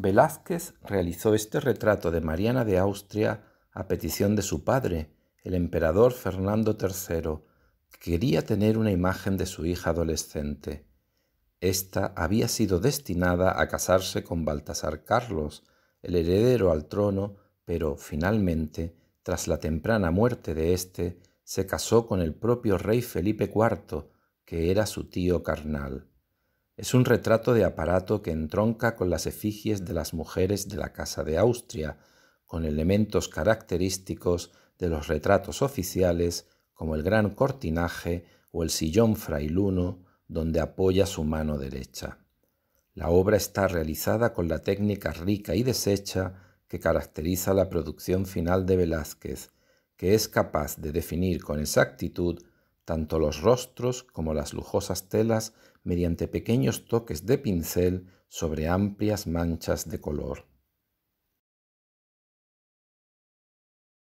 Velázquez realizó este retrato de Mariana de Austria a petición de su padre, el emperador Fernando III, que quería tener una imagen de su hija adolescente. Esta había sido destinada a casarse con Baltasar Carlos, el heredero al trono, pero finalmente, tras la temprana muerte de éste, se casó con el propio rey Felipe IV, que era su tío carnal. Es un retrato de aparato que entronca con las efigies de las mujeres de la Casa de Austria, con elementos característicos de los retratos oficiales como el gran cortinaje o el sillón frailuno donde apoya su mano derecha. La obra está realizada con la técnica rica y deshecha que caracteriza la producción final de Velázquez, que es capaz de definir con exactitud tanto los rostros como las lujosas telas mediante pequeños toques de pincel sobre amplias manchas de color.